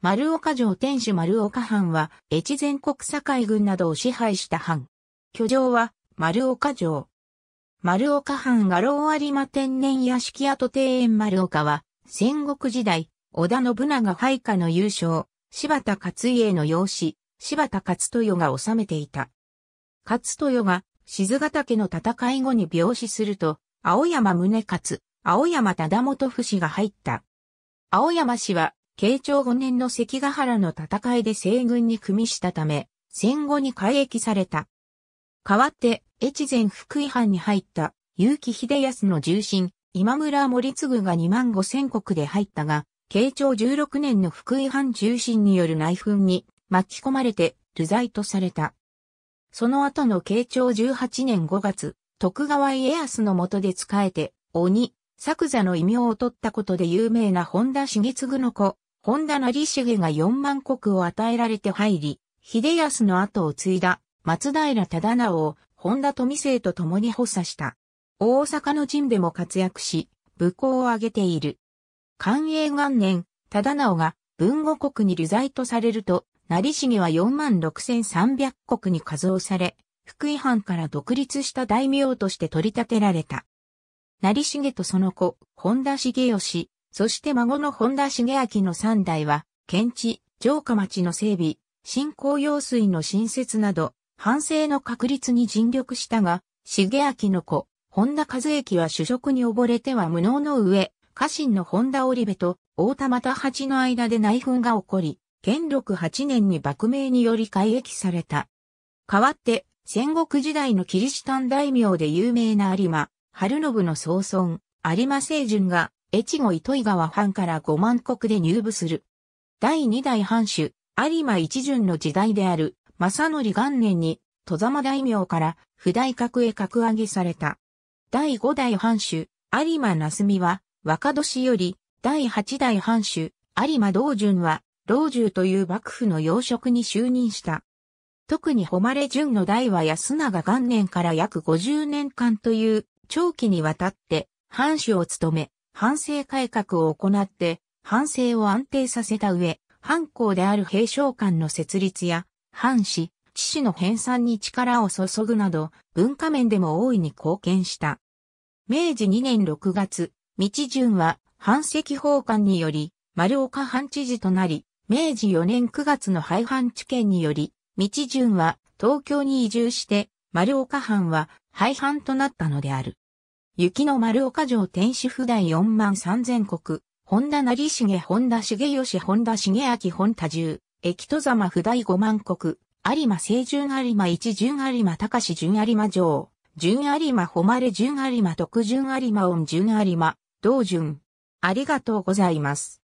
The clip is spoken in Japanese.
丸岡城天守丸岡藩は、越前国境軍などを支配した藩。居城は、丸岡城。丸岡藩画廊有馬天然屋敷跡庭園丸岡は、戦国時代、織田信長配下の優勝、柴田勝家の養子、柴田勝豊が治めていた。勝豊が、静ヶ岳の戦い後に病死すると、青山宗勝、青山忠元不死が入った。青山氏は慶長5年の関ヶ原の戦いで西軍に組みしたため、戦後に改役された。代わって、越前福井藩に入った結城秀康の重臣、今村森次が2万5千国で入ったが、慶長16年の福井藩中心による内紛に巻き込まれて、流罪とされた。その後の慶長18年5月、徳川家康の下で仕えて、鬼、作座の異名を取ったことで有名な本田重次の子、本田成重が4万国を与えられて入り、秀康の後を継いだ松平忠直を本田富生と共に補佐した。大阪の陣でも活躍し、武功を挙げている。寛永元年、忠直が文後国に流罪とされると、成重は46,300国に加増され、福井藩から独立した大名として取り立てられた。成重とその子、本田重義、そして孫の本田重明の3代は、県知、城下町の整備、新興用水の新設など、反省の確立に尽力したが、重明の子、本田和之は主食に溺れては無能の上、家臣の本田織部と大田又八の間で内紛が起こり、元禄8年に幕命により改役された。代わって、戦国時代のキリシタン大名で有名な有馬、春信の総孫、有馬清順が、越後糸井川藩から五万国で入部する。第二代藩主、有馬一順の時代である、正則元年に、戸様大名から、不代格へ格上げされた。第五代藩主、有馬那須美は、若年より、第八代藩主、有馬道順は、老中という幕府の要職に就任した。特に誉順の代は安永元年から約50年間という長期にわたって藩主を務め、反省改革を行って、反省を安定させた上、藩校である平商館の設立や、藩士、知士の編纂に力を注ぐなど、文化面でも大いに貢献した。明治2年6月、道順は、藩籍奉還により、丸岡藩知事となり、明治4年9月の廃藩置県により、道順は東京に移住して、丸岡藩は廃藩となったのである。雪の丸岡城天守府第4万3千国、本田成重本田重義本田重明本田重、駅戸様府第5万国、有馬清純有馬一純有馬高志純有馬城、純有馬誉れ純有馬徳純有馬恩純有馬、道順。ありがとうございます。